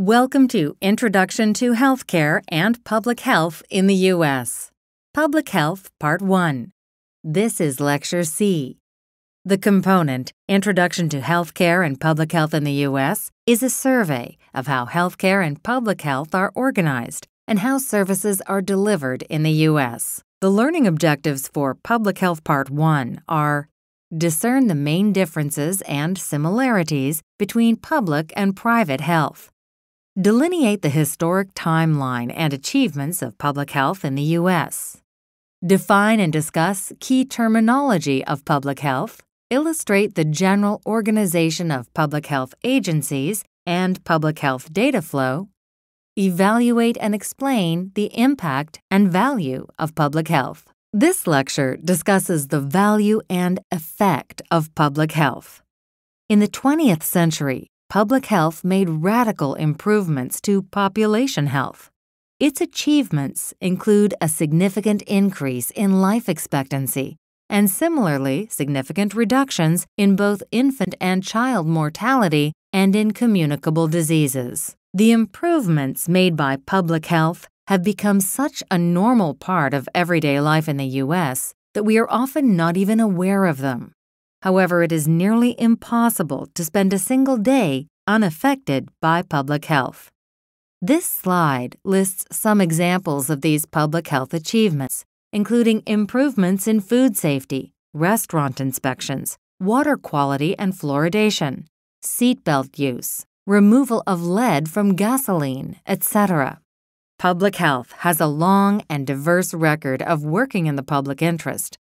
Welcome to Introduction to Healthcare and Public Health in the U.S. Public Health Part 1. This is Lecture C. The component, Introduction to Healthcare and Public Health in the U.S., is a survey of how healthcare and public health are organized and how services are delivered in the U.S. The learning objectives for Public Health Part 1 are Discern the main differences and similarities between public and private health Delineate the historic timeline and achievements of public health in the U.S. Define and discuss key terminology of public health, illustrate the general organization of public health agencies and public health data flow, evaluate and explain the impact and value of public health. This lecture discusses the value and effect of public health. In the 20th century, public health made radical improvements to population health. Its achievements include a significant increase in life expectancy and similarly significant reductions in both infant and child mortality and in communicable diseases. The improvements made by public health have become such a normal part of everyday life in the U.S. that we are often not even aware of them. However, it is nearly impossible to spend a single day unaffected by public health. This slide lists some examples of these public health achievements, including improvements in food safety, restaurant inspections, water quality and fluoridation, seatbelt use, removal of lead from gasoline, etc. Public health has a long and diverse record of working in the public interest,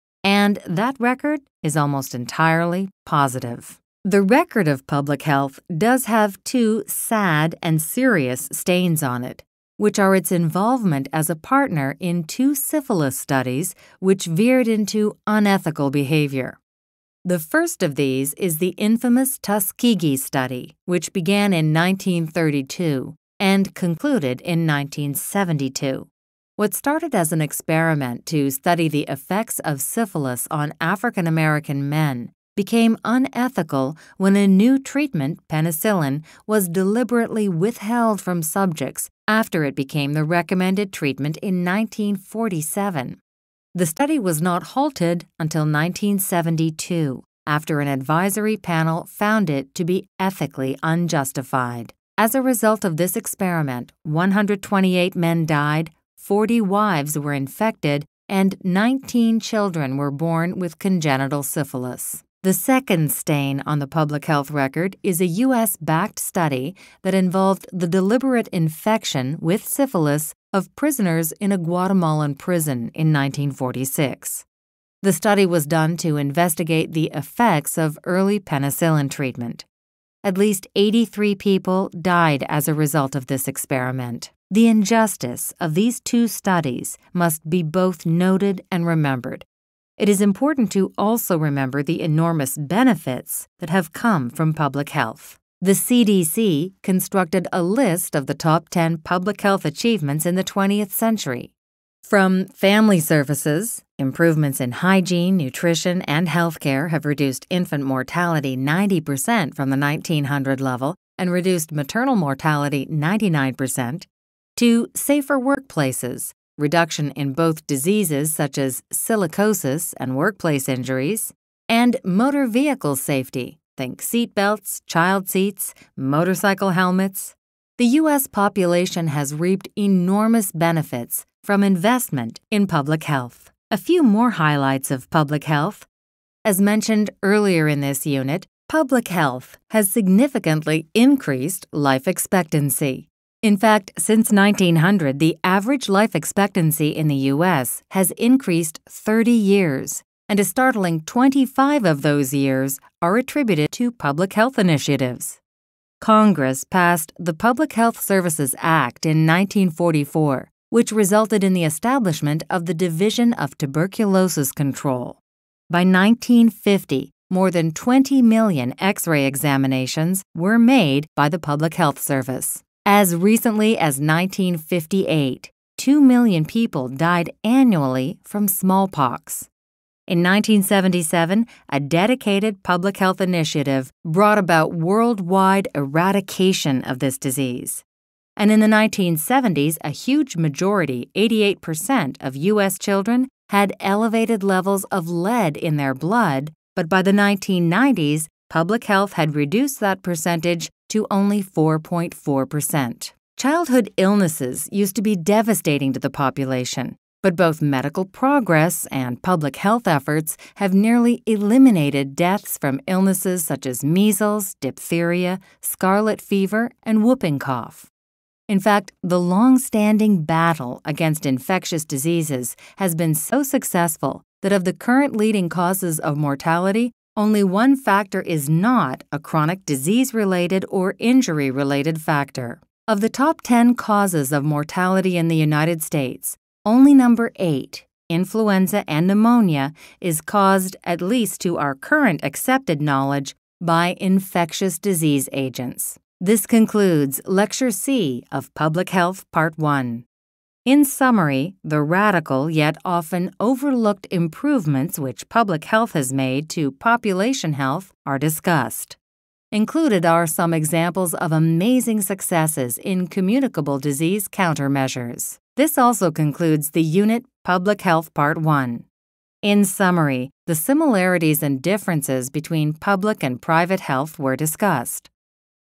and that record is almost entirely positive. The record of public health does have two sad and serious stains on it, which are its involvement as a partner in two syphilis studies which veered into unethical behavior. The first of these is the infamous Tuskegee study, which began in 1932 and concluded in 1972. What started as an experiment to study the effects of syphilis on African American men became unethical when a new treatment, penicillin, was deliberately withheld from subjects after it became the recommended treatment in 1947. The study was not halted until 1972, after an advisory panel found it to be ethically unjustified. As a result of this experiment, 128 men died, 40 wives were infected and 19 children were born with congenital syphilis. The second stain on the public health record is a U.S. backed study that involved the deliberate infection with syphilis of prisoners in a Guatemalan prison in 1946. The study was done to investigate the effects of early penicillin treatment. At least 83 people died as a result of this experiment. The injustice of these two studies must be both noted and remembered. It is important to also remember the enormous benefits that have come from public health. The CDC constructed a list of the top 10 public health achievements in the 20th century. From family services, improvements in hygiene, nutrition, and healthcare have reduced infant mortality 90% from the 1900 level and reduced maternal mortality 99% to safer workplaces, reduction in both diseases such as silicosis and workplace injuries, and motor vehicle safety, think seatbelts, child seats, motorcycle helmets. The U.S. population has reaped enormous benefits from investment in public health. A few more highlights of public health. As mentioned earlier in this unit, public health has significantly increased life expectancy. In fact, since 1900, the average life expectancy in the U.S. has increased 30 years, and a startling 25 of those years are attributed to public health initiatives. Congress passed the Public Health Services Act in 1944, which resulted in the establishment of the Division of Tuberculosis Control. By 1950, more than 20 million x ray examinations were made by the Public Health Service. As recently as 1958, 2 million people died annually from smallpox. In 1977, a dedicated public health initiative brought about worldwide eradication of this disease. And in the 1970s, a huge majority, 88%, of U.S. children had elevated levels of lead in their blood, but by the 1990s, public health had reduced that percentage to only 4.4%. Childhood illnesses used to be devastating to the population, but both medical progress and public health efforts have nearly eliminated deaths from illnesses such as measles, diphtheria, scarlet fever, and whooping cough. In fact, the long standing battle against infectious diseases has been so successful that of the current leading causes of mortality, only one factor is not a chronic disease related or injury related factor. Of the top 10 causes of mortality in the United States, only number 8, influenza and pneumonia, is caused, at least to our current accepted knowledge, by infectious disease agents. This concludes Lecture C of Public Health Part 1. In summary, the radical yet often overlooked improvements which public health has made to population health are discussed. Included are some examples of amazing successes in communicable disease countermeasures. This also concludes the unit Public Health Part 1. In summary, the similarities and differences between public and private health were discussed.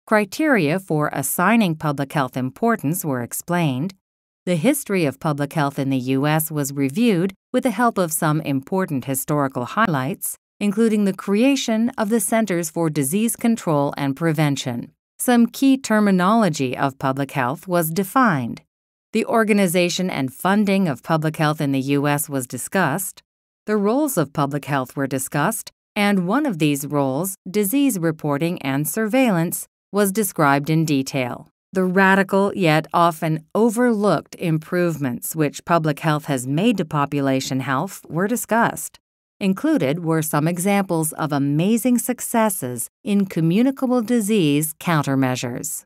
Criteria for assigning public health importance were explained, the history of public health in the U.S. was reviewed with the help of some important historical highlights, including the creation of the Centers for Disease Control and Prevention. Some key terminology of public health was defined. The organization and funding of public health in the U.S. was discussed. The roles of public health were discussed, and one of these roles, disease reporting and surveillance, was described in detail the radical yet often overlooked improvements which public health has made to population health were discussed. Included were some examples of amazing successes in communicable disease countermeasures.